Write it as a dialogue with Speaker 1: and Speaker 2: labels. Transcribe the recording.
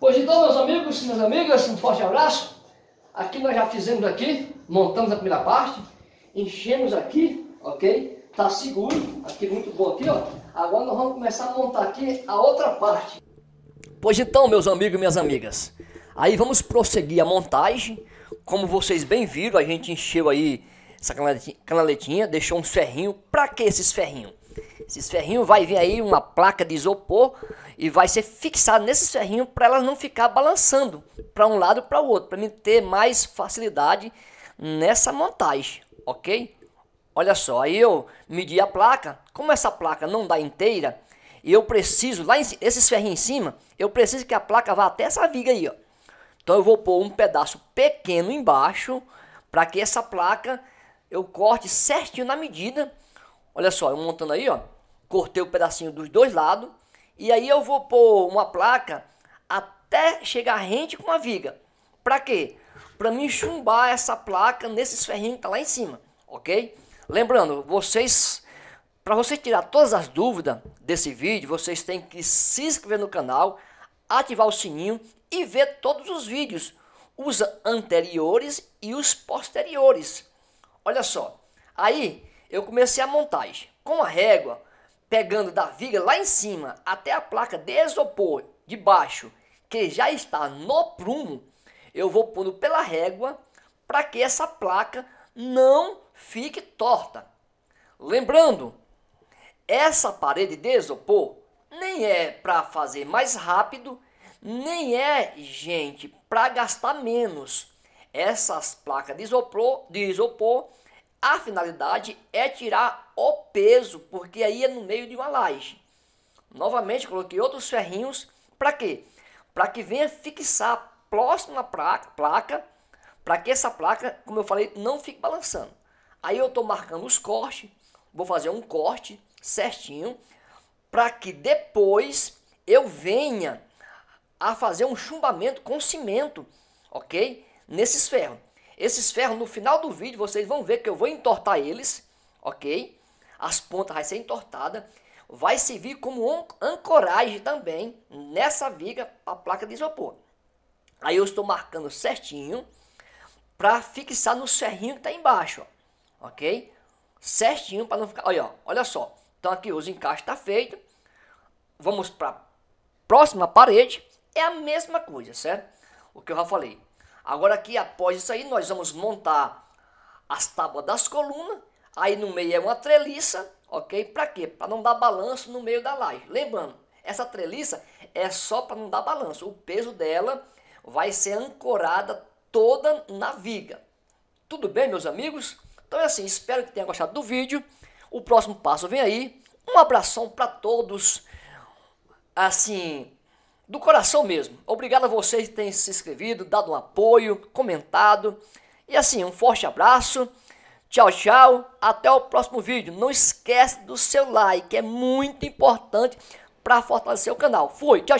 Speaker 1: Pois então, meus amigos e minhas amigas, um forte abraço. Aqui nós já fizemos aqui, montamos a primeira parte, enchemos aqui, ok? Tá seguro, aqui muito bom aqui, ó. Agora nós vamos começar a montar aqui a outra parte. Pois então, meus amigos e minhas amigas, aí vamos prosseguir a montagem. Como vocês bem viram, a gente encheu aí essa canaletinha, deixou um ferrinhos. Pra que esses ferrinhos? Esses ferrinhos vai vir aí uma placa de isopor e vai ser fixado nesses ferrinhos para ela não ficar balançando para um lado para o outro, para mim ter mais facilidade nessa montagem, ok? Olha só, aí eu medi a placa, como essa placa não dá inteira, e eu preciso, lá em, esses ferrinhos em cima, eu preciso que a placa vá até essa viga aí, ó. Então eu vou pôr um pedaço pequeno embaixo, para que essa placa eu corte certinho na medida. Olha só, eu montando aí, ó cortei o um pedacinho dos dois lados e aí eu vou pôr uma placa até chegar rente com a viga. Para quê? Para mim chumbar essa placa nesses ferrinhos que tá lá em cima, ok? Lembrando, vocês, para você tirar todas as dúvidas desse vídeo, vocês têm que se inscrever no canal, ativar o sininho e ver todos os vídeos, os anteriores e os posteriores. Olha só, aí eu comecei a montagem. Com a régua, pegando da viga lá em cima até a placa de isopor de baixo, que já está no prumo, eu vou pondo pela régua para que essa placa não fique torta. Lembrando, essa parede de isopor nem é para fazer mais rápido, nem é, gente, para gastar menos. Essas placas de isopor, de isopor a finalidade é tirar o peso, porque aí é no meio de uma laje. Novamente coloquei outros ferrinhos, para quê? Para que venha fixar próximo à placa, para que essa placa, como eu falei, não fique balançando. Aí eu estou marcando os cortes, vou fazer um corte certinho, para que depois eu venha a fazer um chumbamento com cimento, ok? Nesses ferros. Esses ferros, no final do vídeo, vocês vão ver que eu vou entortar eles, ok? As pontas vai ser entortada. Vai servir como ancoragem também nessa viga a placa de isopor. Aí eu estou marcando certinho para fixar no serrinho que está embaixo, ó, ok? Certinho para não ficar... Olha, olha só. Então aqui os encaixes está feito. Vamos para próxima parede. É a mesma coisa, certo? O que eu já falei. Agora aqui, após isso aí, nós vamos montar as tábuas das colunas. Aí no meio é uma treliça, ok? Para quê? Para não dar balanço no meio da laje. Lembrando, essa treliça é só para não dar balanço. O peso dela vai ser ancorada toda na viga. Tudo bem, meus amigos? Então é assim, espero que tenha gostado do vídeo. O próximo passo vem aí. Um abração para todos. Assim, do coração mesmo. Obrigado a vocês que têm se inscrito, dado um apoio, comentado. E assim, um forte abraço. Tchau, tchau. Até o próximo vídeo. Não esquece do seu like, é muito importante para fortalecer o canal. Fui, tchau.